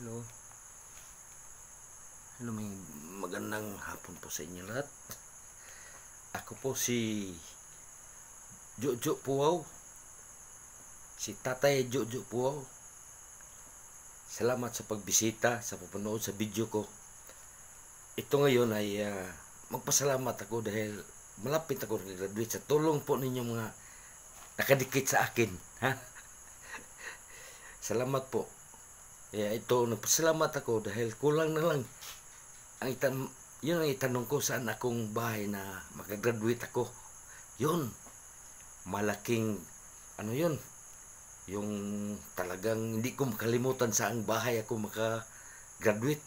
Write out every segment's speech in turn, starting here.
Hello. Hello, may magandang hapon po sa inyo lahat. Ako po si Jojo Puaw. Si Tatay Jojo Puaw. Salamat sa pagbisita, sa papanood sa video ko. Ito ngayon ay uh, magpasalamat ako dahil malapit ako nag-graduate sa tulong po ninyo mga nakadikit sa akin. Ha? Salamat po kaya eh, ito, nagpasalamat ako dahil kulang na lang. Ang itam, yun ang itanong ko saan akong bahay na magagraduate ako. Yun, malaking, ano yun, yung talagang hindi ko makalimutan saang bahay ako makagraduate.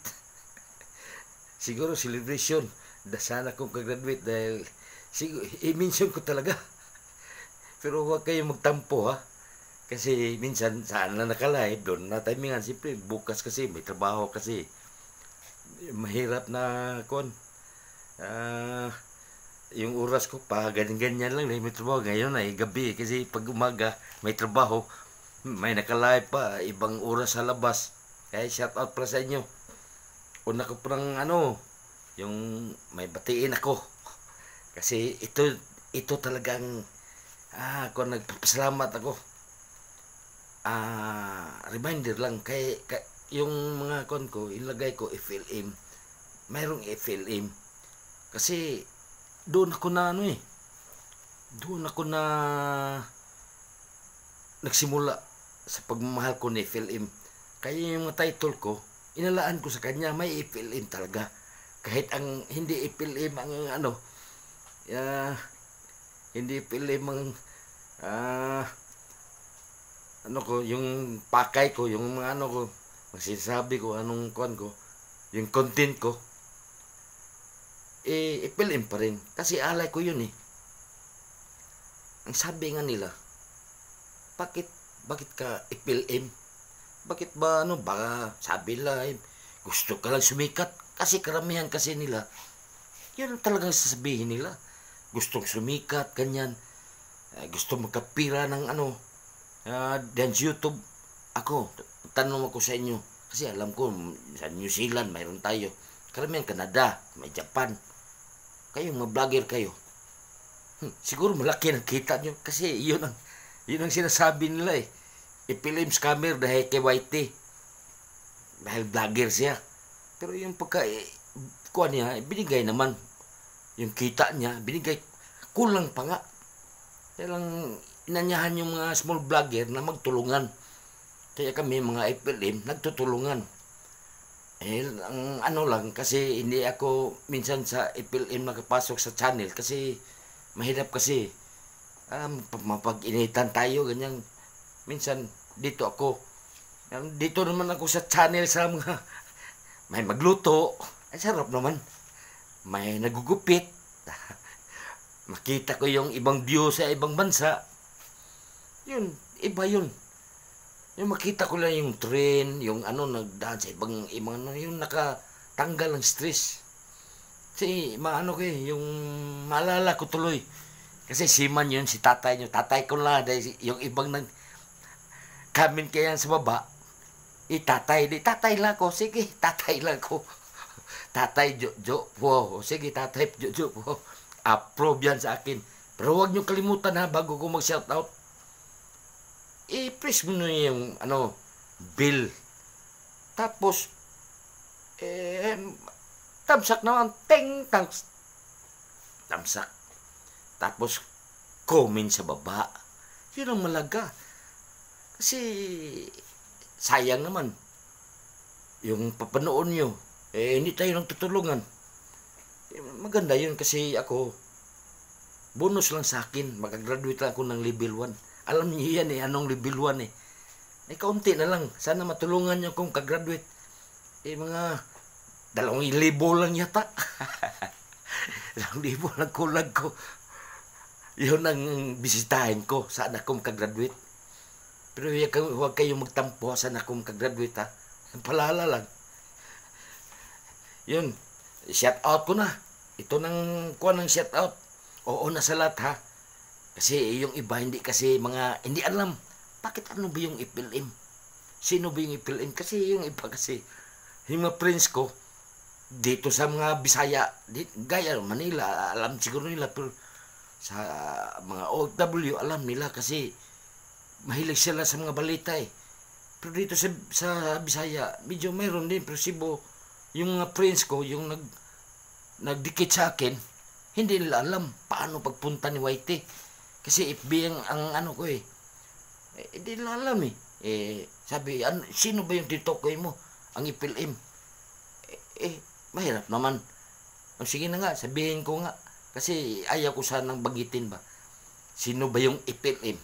Siguro celebration, da sana akong kagraduate dahil siguro, eh, i-mention ko talaga. Pero huwag kayong magtampo ha. Kasi minsan saan na nakalive, doon na timingan. Siyempre, bukas kasi, may trabaho kasi. Mahirap na kon. Uh, yung oras ko pa, ganyan-ganyan lang. May trabaho ngayon ay gabi. Kasi pag umaga, may trabaho. May nakalive pa, ibang oras sa labas. Kaya shout out para sa inyo. Una ko parang ano, yung may batiin ako. Kasi ito, ito talagang, ah, kung nagpapasalamat ako uh, reminder lang kay, kay yung mga kon ko ilagay ko FLM mayroong FLM kasi doon ako na ano eh doon ako na nagsimula sa pagmamahal ko ni FLM kaya yung mga title ko inalaan ko sa kanya may FLM talaga kahit ang hindi FLM ang ano uh, hindi FLM ang ah uh, ano ko, yung pakay ko, yung mga ano ko, magsisabi ko, anong kuan ko, yung content ko, eh, ipil pa rin. Kasi alay ko yun eh. Ang sabi nga nila, bakit, bakit ka ipil Bakit ba ano, baka sabi live, eh, gusto ka lang sumikat. Kasi karamihan kasi nila, yun ang talagang sasabihin nila. Gustong sumikat, ganyan. Uh, gusto magkapira ng ano, uh, ah, then YouTube ako tanong ako sa inyo kasi alam ko sa New Zealand mayroon tayo karamihan Canada may Japan kayong mga vlogger kayo hmm, siguro malaki ang kita nyo kasi yun ang yun ang sinasabi nila eh ipilim camera dahil kay Whitey dahil vlogger siya pero yung pagka eh, kuha niya binigay naman yung kita niya binigay kulang pa nga kaya lang inanyahan yung mga small vlogger na magtulungan. Kaya kami mga FLM nagtutulungan. Eh, ang ano lang kasi hindi ako minsan sa FLM nakapasok sa channel kasi mahirap kasi um, mapag-initan tayo ganyan. Minsan dito ako dito naman ako sa channel sa mga may magluto. Ay sarap naman. May nagugupit. Makita ko yung ibang view sa ibang bansa. Yun, iba yun. Yung makita ko lang yung train, yung ano nagdaan sa ibang ibang ano, yung nakatanggal ng stress. Si maano ko eh, yung malala ko tuloy. Kasi siman yun, si tatay nyo. Tatay ko lang, dahil yung ibang nag kamin kaya sa baba, itatay, eh, di tatay lang ko, sige, tatay lang ko. tatay Jojo po, sige, tatay Jojo po. Approve yan sa akin. Pero huwag nyo kalimutan ha, bago ko mag-shoutout, i-press mo na yung ano, bill. Tapos, eh, tamsak naman, ting, tangs, tamsak. Tapos, comment sa baba. Yun ang malaga. Kasi, sayang naman. Yung papanoon nyo, eh, hindi tayo nang tutulungan. Eh, maganda yun kasi ako, bonus lang sa akin. Magagraduate lang ako ng level 1. Alam niyo yan eh, anong level 1 eh. May kaunti na lang. Sana matulungan niyo kung kagraduate. Eh mga dalawang libo lang yata. dalawang libo lang kulag ko. Yun ang bisitahin ko. Sana kung kagraduate. Pero huwag kayong magtampo. Sana kung kagraduate ha. Palala lang. Yun. Shout out ko na. Ito nang kuha ng shout out. Oo na sa lahat ha. Kasi yung iba hindi kasi mga hindi alam bakit ano ba yung FLM? Sino ba yung FLM? Kasi yung iba kasi yung mga friends ko dito sa mga Bisaya, dito, gaya Manila, alam siguro nila pero sa mga OFW alam nila kasi mahilig sila sa mga balita eh. Pero dito sa, sa Bisaya, medyo mayroon din pero Cebu, yung mga prince ko, yung nag nagdikit sa akin, hindi nila alam paano pagpunta ni Whitey. Kasi FB ang, ang ano ko eh. eh hindi eh, lang alam eh. Eh, sabi, ano, sino ba yung titokoy mo? Ang IPLM. Eh, eh, mahirap naman. O sige na nga, sabihin ko nga. Kasi ayaw ko sanang bagitin ba. Sino ba yung IPLM?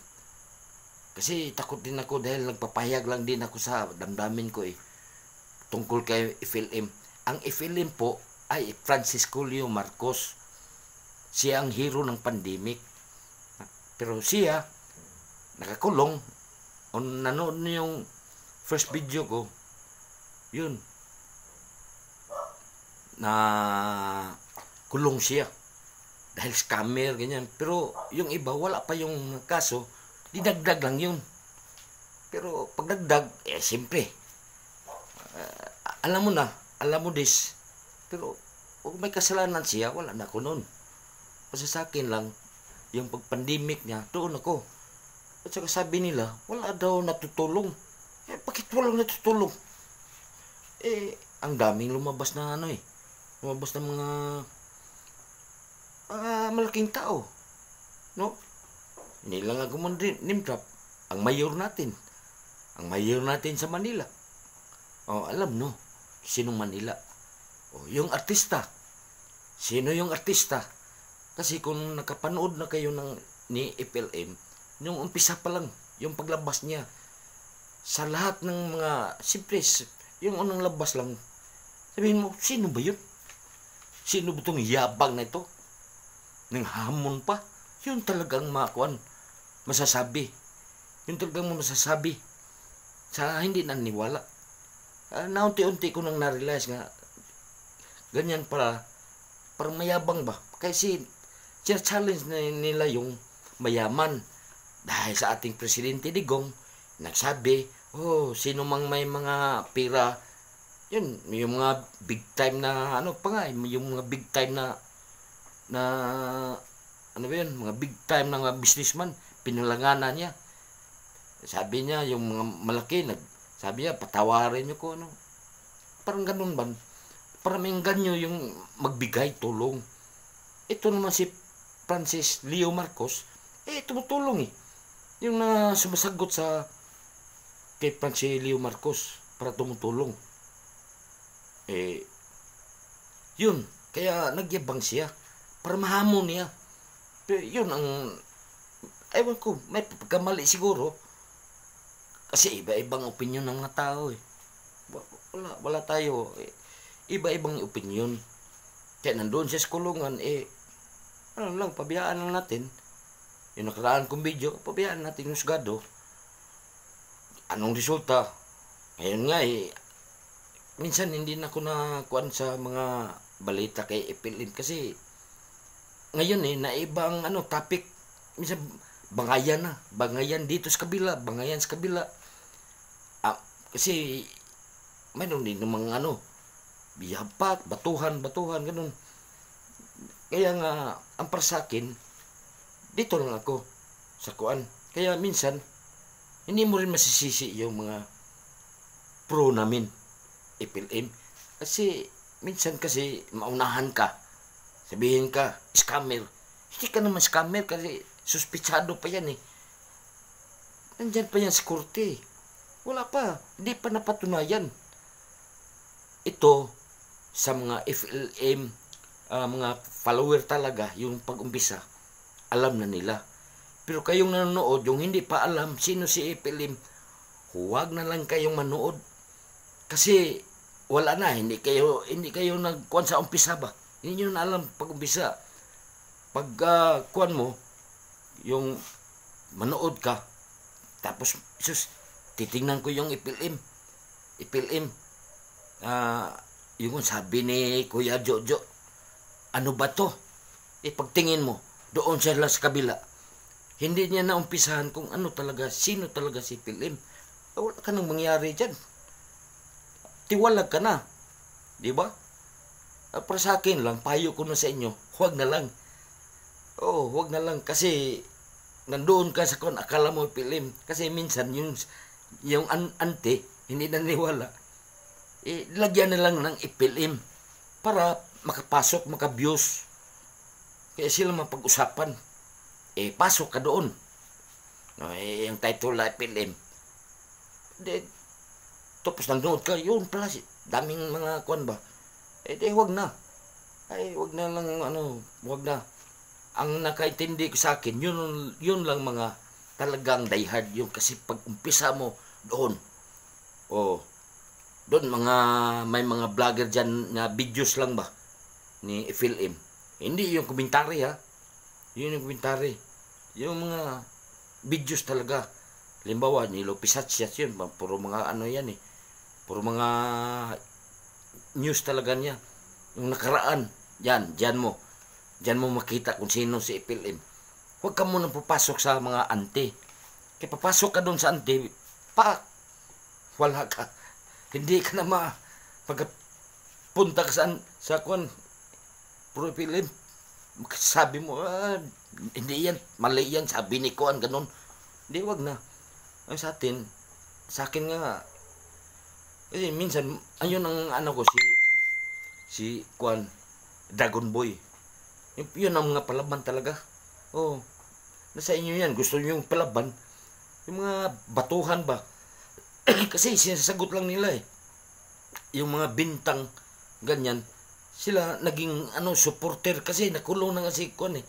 Kasi takot din ako dahil nagpapayag lang din ako sa damdamin ko eh. Tungkol kay FLM. Ang FLM po ay Francisco Leo Marcos. Siya ang hero ng pandemic pero siya, nakakulong, on nanood niya yung first video ko, yun, na kulong siya. Dahil scammer, ganyan. Pero yung iba, wala pa yung kaso, didagdag lang yun. Pero pagdagdag, eh, siyempre, uh, alam mo na, alam mo this, pero kung may kasalanan siya, wala na ako noon. Kasi sa akin lang, yung pag-pandemic niya, doon ako. At saka sabi nila, wala daw natutulong. Eh, bakit walang natutulong? Eh, ang daming lumabas na ano eh. Lumabas na mga uh, malaking tao. No? Hindi lang ako nimtrap. Ang mayor natin. Ang mayor natin sa Manila. O, oh, alam no. Sinong Manila? O, oh, yung artista. Sino yung artista? Kasi kung nakapanood na kayo ng ni FLM, yung umpisa pa lang, yung paglabas niya, sa lahat ng mga, siyempre, yung unang labas lang, sabihin mo, sino ba yun? Sino ba itong yabang na ito? Nang hamon pa? Yun talagang makuan, masasabi. Yun talagang masasabi. Sa hindi naniwala. Uh, naunti-unti ko nang narealize nga, ganyan para, parang mayabang ba? Kasi challenge nila yung mayaman. Dahil sa ating Presidente Digong, nagsabi, oh, sino mang may mga pira, yun, yung mga big time na, ano pa nga, yung mga big time na, na, ano ba yun, mga big time na businessman, pinalanganan niya. Sabi niya, yung mga malaki, nag, sabi niya, patawarin niyo ko, ano. Parang ganun ba? Parang may ganyo yung magbigay tulong. Ito naman si Francis Leo Marcos, eh tumutulong eh. Yung na sumasagot sa kay Francis Leo Marcos para tumutulong. Eh, yun. Kaya nagyabang siya para mahamon niya. Pero yun ang, ewan ko, may pagkamali siguro. Kasi iba-ibang opinion ng mga tao eh. Wala, wala tayo. Eh, iba-ibang opinion. Kaya nandoon siya sa kulungan, eh, ano lang, pabiyaan lang natin. Yung nakaraan kong video, pabiyaan natin yung sugado. Anong resulta? Ngayon nga eh, minsan hindi na ako nakuan sa mga balita kay Epilin kasi ngayon eh, naibang ano, topic. Minsan, bangayan na. Bangayan dito sa kabila, bangayan sa kabila. Ah, kasi, mayroon din namang ano, biyapat, batuhan, batuhan, ganun. Kaya nga, ang para sa akin, dito lang ako sa kuan. Kaya minsan, hindi mo rin masisisi yung mga pro namin, FLM. Kasi minsan kasi maunahan ka. Sabihin ka, scammer. Hindi ka naman scammer kasi suspitsado pa yan eh. Nandyan pa yan sa korte. Eh. Wala pa. Hindi pa napatunayan. Ito, sa mga FLM uh, mga follower talaga, yung pag-umbisa, alam na nila. Pero kayong nanonood, yung hindi pa alam sino si Epilim, huwag na lang kayong manood. Kasi wala na, hindi kayo hindi kayo nagkuan sa umpisa ba? Hindi niyo na alam pag umpisa. Pag uh, kuan mo yung manood ka tapos sus titingnan ko yung Epilim. Epilim. Ah, uh, yung sabi ni Kuya Jojo, ano ba to? Eh pagtingin mo, doon siya sa kabila. Hindi niya naumpisahan kung ano talaga, sino talaga si Pilim. Eh, wala ka nang mangyari dyan. Tiwalag ka na. Di ba? Ah, para sa akin lang, payo ko na sa inyo, huwag na lang. Oo, oh, huwag na lang kasi nandoon ka sa kon akala mo pilim kasi minsan yung yung an ante hindi naniwala eh lagyan na lang ng ipilim para makapasok, makabiyos. Kaya sila mapag-usapan. Eh, pasok ka doon. No, eh, yung title na PLM. De, tapos nagnood ka, yun pala, daming mga kwan ba. Eh, de, wag na. Ay, wag na lang, ano, wag na. Ang nakaintindi ko sa akin, yun, yun lang mga talagang diehard yung kasi pag umpisa mo doon, oh, doon mga, may mga vlogger dyan na videos lang ba? ni PhilM. Hindi yung komentary ha. Yun yung komentary. Yung mga videos talaga. Limbawa, ni Lopisatsias yun. Puro mga ano yan eh. Puro mga news talaga niya. Yung nakaraan. Yan, dyan mo. Dyan mo makita kung sino si PhilM. Huwag ka munang pupasok sa mga ante. Kaya papasok ka doon sa ante, pak! Wala ka. Hindi ka na ma... Pagpunta ka sa, sa kun, pero Philip, sabi mo, ah, hindi yan, mali yan, sabi ni Kuan, ganun. Hindi, wag na. Ay, sa atin, sa akin nga, kasi eh, minsan, ayun ang ano ko, si, si Kuan, Dragon Boy. Yun ang mga palaban talaga. Oh, nasa inyo yan, gusto nyo yung palaban. Yung mga batuhan ba? Kasi sinasagot lang nila eh. Yung mga bintang, ganyan sila naging ano supporter kasi nakulong na nga si Kwan eh.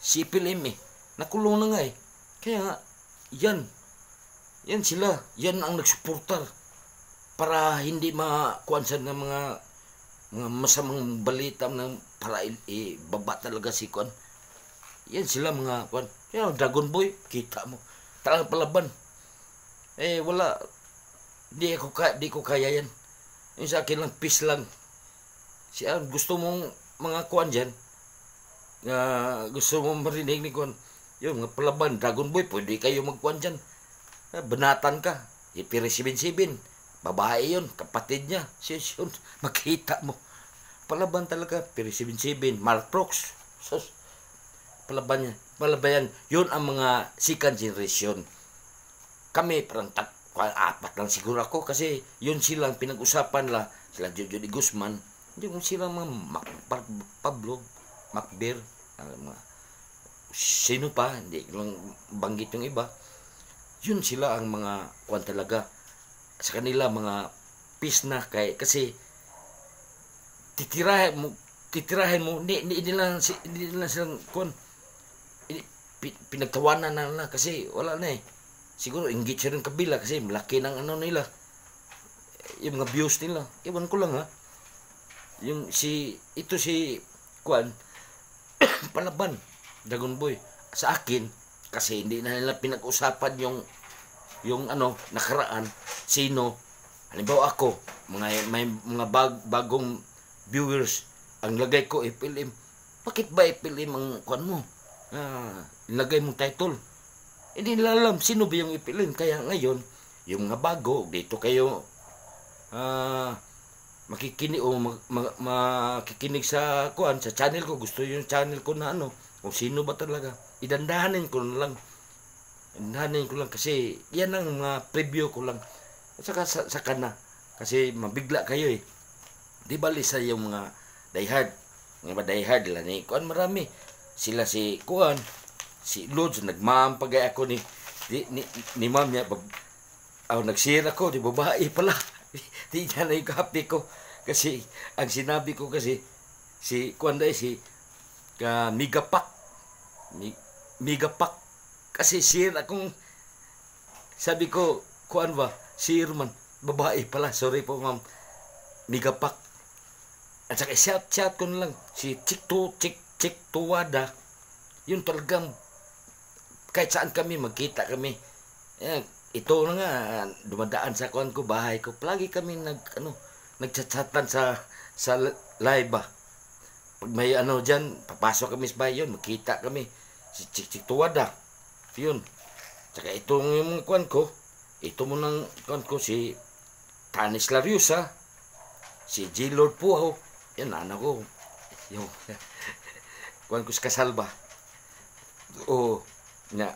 Si PLM eh. Nakulong na nga eh. Kaya nga, yan. Yan sila. Yan ang nagsuportar para hindi makuansan ng mga mga masamang balita ng para eh, talaga si Kwan. Yan sila mga Kwan. Yan, Dragon Boy, kita mo. Talagang palaban. Eh, wala. Di, ako ka, di ko kaya yan. Yung sa akin lang, peace lang siya gusto mong mga kuan diyan na uh, gusto mong marinig ni kuan yung mga palaban Dragon Boy pwede kayo magkuan diyan uh, ah, banatan ka ipiri 77 babae yon kapatid niya sis yun makita mo palaban talaga piri 77 Mark Brooks sus palaban niya palabayan yun ang mga second generation kami parang tat apat lang siguro ako kasi yun silang pinag-usapan la sila Jojo de Guzman hindi kung sila mga Mac, Pablo, Macbeer, alam mo, sino pa, hindi ko lang banggit yung iba. Yun sila ang mga kwan talaga. Sa kanila mga peace na kay kasi titirahin mo titirahin mo ni, ni, nila si nila silang kon pinagtawanan na nila kasi wala na eh siguro inggit siya rin kabila kasi malaki ng ano nila yung mga views nila iwan ko lang ha yung si ito si Kwan palaban Dragon Boy sa akin kasi hindi na nila pinag-usapan yung yung ano nakaraan sino halimbawa ako mga may mga bag, bagong viewers ang lagay ko FLM bakit ba FLM ang kwan mo ah, lagay mong title hindi eh, nila alam sino ba yung FLM kaya ngayon yung mga bago dito kayo ah makikinig o mag, mag, makikinig sa kuan sa channel ko gusto yung channel ko na ano kung sino ba talaga idandahanin ko lang idandahanin ko lang kasi yan ang mga preview ko lang at saka sa, sa kana kasi mabigla kayo eh di ba lisa yung mga diehard mga diehard lang ni eh. kuan marami sila si kuan si Lods nagmaampagay ako ni ni, ni, ni ma'am niya pag oh, ah, nagsira ko di babae pala Tingnan na yung copy ko. Kasi, ang sinabi ko kasi, si, kung ano eh, si, uh, Migapak. Mi, Migapak. Kasi sir, akong, sabi ko, kuan ba, si Irman, babae pala, sorry po ma'am, Migapak. At saka, shout-shout ko na lang, si Chikto, Chik, Chiktuwada, yun talagang, kahit saan kami, magkita kami. Ayan, ito na nga dumadaan sa kuan ko bahay ko palagi kami nag ano nagchat-chatan sa sa live ba ah. pag may ano diyan papasok kami sa bahay makita kami si chik chik tuwad ah yun tsaka itong yung kuan ko ito mo nang kuan ko si Tanis ha ah. si G Lord Puho yan anak ko yung kuan ko sa kasal ba oo nga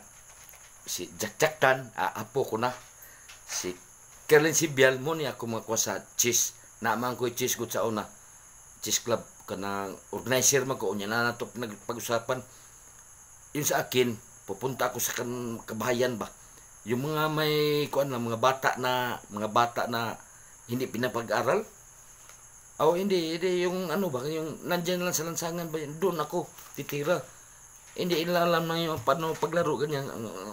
si Jack Tan, aapo ko na. Si Kerlin Sibial mo niya ako makakuha sa cheese. Naamang ko cheese ko sa una. Cheese club. Kanang organizer man ko. Unya na nato nagpag-usapan. Yun sa akin, pupunta ako sa kan kabahayan ba. Yung mga may, kuan lang, mga bata na, mga bata na hindi pinapag-aral. Oh, hindi, hindi, yung ano ba, yung nandyan lang sa lansangan ba, yun. doon ako titira hindi inalam na yung paano paglaro ganyan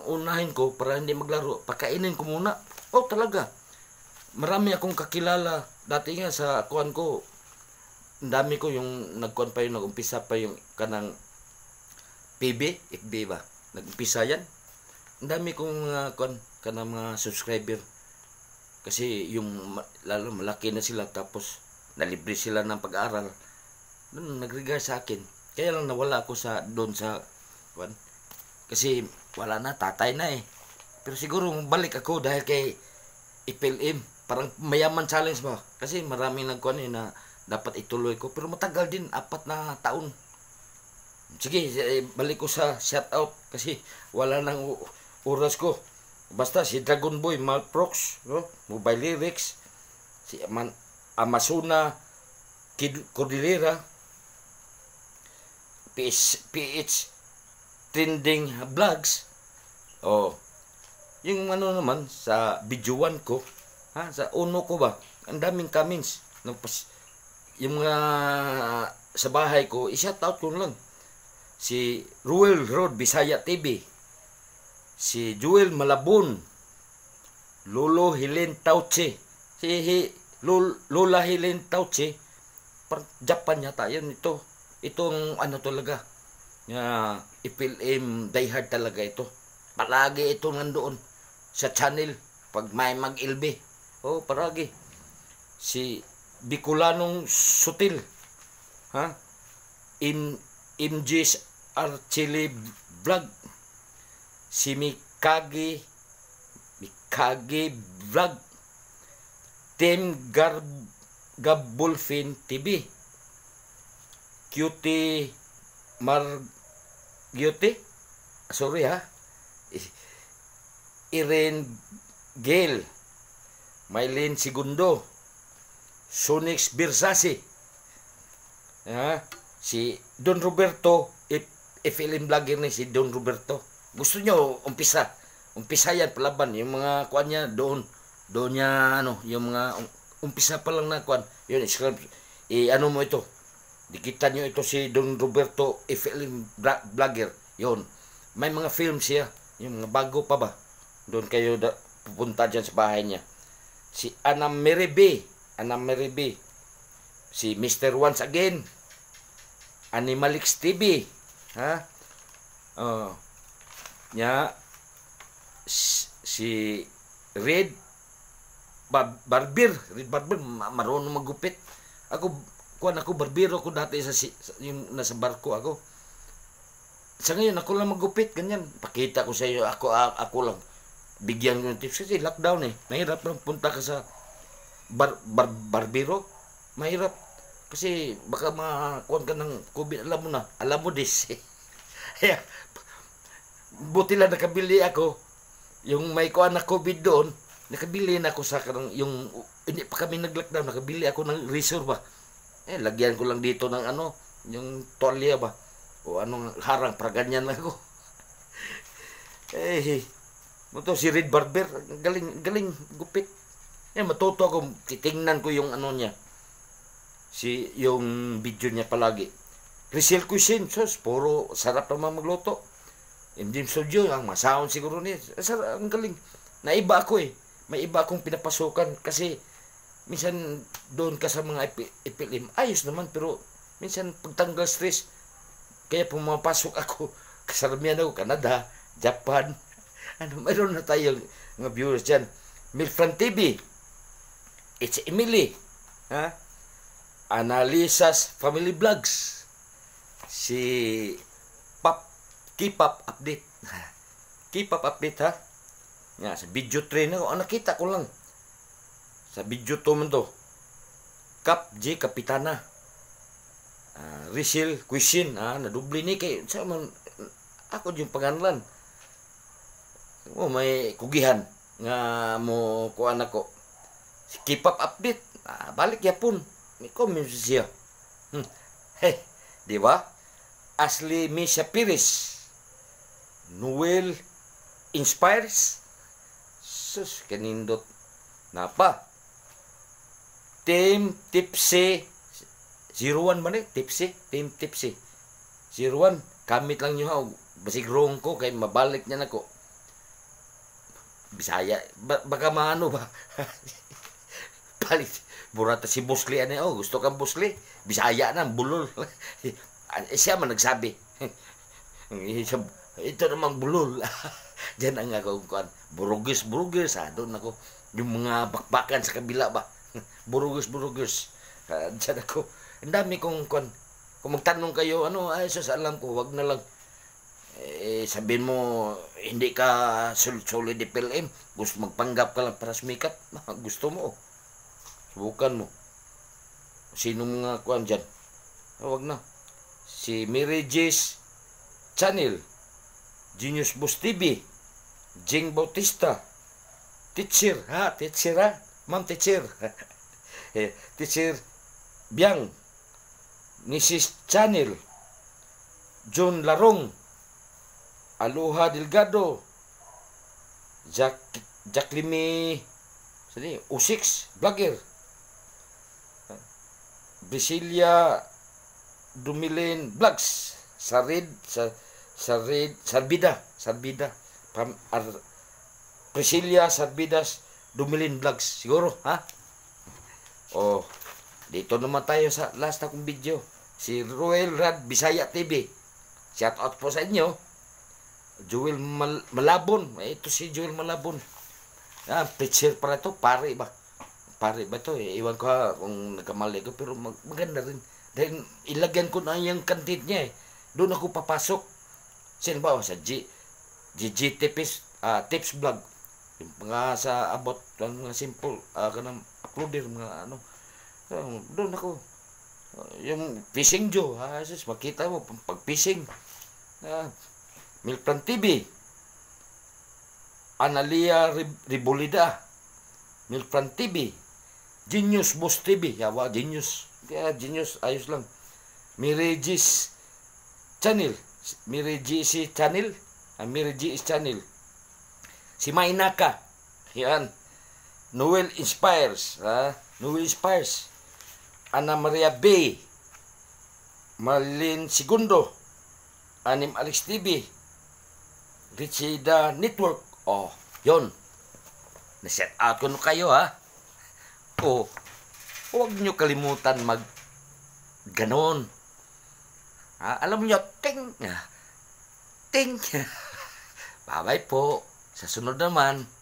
unahin ko para hindi maglaro pakainin ko muna oh talaga marami akong kakilala dati nga sa kuan ko dami ko yung nagkuan pa yung nagumpisa pa yung kanang PB FB ba nagumpisa yan ang dami kong mga uh, kuan kanang mga subscriber kasi yung lalo malaki na sila tapos nalibre sila ng pag-aral nagregard sa akin kaya lang nawala ako sa doon sa Kwan? Kasi wala na, tatay na eh. Pero siguro balik ako dahil kay IPLM. Parang mayaman challenge mo. Kasi maraming nagkuhan eh na dapat ituloy ko. Pero matagal din, apat na taon. Sige, eh, balik ko sa shout out kasi wala nang oras ko. Basta si Dragon Boy, Malprox, no? Mobile Lyrics, si Man Amazona, Kid Cordillera, PH, PH trending vlogs. Oh. Yung ano naman sa video 1 ko, ha, sa uno ko ba, ang daming comments ng yung mga sa bahay ko, i-shout out ko lang. Si Ruel Road Bisaya TV. Si Joel Malabon. Lolo Helen Tauche. Si Hi, Lola Helen Tauche. Parang Japan yata yan ito. Itong ano talaga. Uh, FLM eh, diehard talaga ito. Palagi ito nandoon sa channel pag may mag-ilbi. Oh, palagi. Si Bicolanong Sutil. Ha? M MJ's Archile Vlog. Si Mikagi Mikagi Vlog. Tim Gar Gabulfin TV. Cutie Mar Guilty? Sorry ha. Irene Gale. Mylene Segundo. Sonix Birsasi. Ha? Si Don Roberto. If, if vlogger ni si Don Roberto. Gusto nyo umpisa. Umpisa yan palaban. Yung mga kuan niya doon. Doon niya ano. Yung mga um, umpisa pa lang na kuan. Yun. I, ano mo ito Dikita nyo ito si Don Roberto e. film vlogger. Yun. May mga film siya. Yung mga bago pa ba? Doon kayo da, pupunta dyan sa bahay niya. Si Anna Mary B. Anna Mary Si Mr. Once Again. Animalix TV. Ha? Oh. Nya. Si Red Barbier. Red Barbier. Marunong magupit. Ako kuan ako barbero ko dati sa, yung nasa barko ako. Sa ngayon ako lang magupit ganyan. Pakita ko sa iyo ako ako, lang bigyan ng tips kasi lockdown eh. Mahirap lang punta ka sa bar, bar, barbero. Mahirap kasi baka makakuan ka ng COVID alam mo na. Alam mo this. Eh. Buti lang nakabili ako yung may kuha na COVID doon. Nakabili na ako sa karang yung hindi pa kami nag-lockdown, nakabili ako ng reserva. ba eh, lagyan ko lang dito ng ano, yung tolya ba? O anong harang, para ganyan lang ako. eh, mo eh. ano to si Red Barber, galing, galing, gupit. Eh, matuto ako, titingnan ko yung ano niya. Si, yung video niya palagi. Rizal Cuisine, sos, puro sarap naman magluto. MDM Studio, ang masahon siguro niya. Sarap, ang galing. Naiba ako eh. May iba akong pinapasukan kasi minsan doon ka sa mga ipilim, ayos naman, pero minsan pagtanggal stress, kaya pumapasok ako, kasaramihan ako, Canada, Japan, ano, mayroon na tayo mga viewers dyan. Milfran TV, it's Emily, ha? Analisas Family Vlogs, si Pop, Keep Up Update, Keep Up Update ha? Nga, sa video train ako, ang ah, nakita ko lang, sa video to mo to. Cap J Kapitana. Uh, ah, Rizal Cuisine. Ah, na dubli ni kay. Sa man, ako yung panganlan. Oh, may kugihan nga mo kuan ako. Si keep up update. Ah, balik pun May comments siya. Hmm. Hey, di ba? Ashley Misha Pires. Noel Inspires. Sus, kanindot. pa. Team Tipsy 01 man eh, Tipsy, Team Tipsy 01, kamit lang nyo ha, basig wrong ko, kay mabalik niya na ko. Bisaya, ba, baka maano ba? Palit, burata si Busli, ano, oh, gusto kang Busli, Bisaya na, bulol. Siya man nagsabi. Ito namang bulol. Diyan ang akong kuan. Burugis, burugis. Ha, ah, doon ako. Yung mga bakbakan sa kabila ba burugos-burugos. Uh, ah, Diyan ako. Ang dami kong kwan. Kung magtanong kayo, ano, ay, sus, alam ko, wag na lang. Eh, sabihin mo, hindi ka sol solid PLM. Gusto magpanggap ka lang para sumikat. Gusto mo. Oh. Subukan mo. Sino mga kuan dyan? Ah, wag na. Si Mary J's Channel. Genius Boss TV. Jing Bautista. Teacher, ha? Ah, teacher, ha? Ma'am, teacher. Eh, teacher Biang, Mrs. Chanel, John Larong, Aloha Delgado, Jack, Jacqueline sini U6 Blagir Brasilia Dumilen Blags Sarid Sarid Sarbida Sarbida Pam, Ar, Priscilia Sarbidas Dumilen Blags siguro ha Oh, dito naman tayo sa last na kong video. Si Ruel Rad Bisaya TV. Shout out po sa inyo. Jewel Mal Malabon. Eh, ito si Jewel Malabon. Ah, pitcher para to, pare ba? Pare ba to? Eh? Iwan ko ha, kung nagkamali ko pero mag maganda rin. Then, ilagyan ko na yung kantit niya eh. Doon ako papasok. Sino ba? Oh, sa G GG Tips, uh, Tips Vlog nga sa about ang mga simple uh, ah, kanang uploader mga ano so, ah, doon ako ah, yung fishing jo ha sis makita mo pag fishing uh, Milton TV Analia Rib Ribolida Milton TV Genius Boss TV yawa Genius yeah, Genius ayos lang Mirejis Channel Mirejis Channel uh, Mirejis Channel Si Mainaka. Yan. Noel Inspires. Ha? Noel Inspires. Ana Maria B. Malin Segundo. Anim Alex TV. Richida Network. Oh, yon. Naset out ko no kayo ha. Oh, huwag nyo kalimutan mag ganon. Ha, alam nyo, ting, ah, ting. Bye-bye po. Sa sunod naman,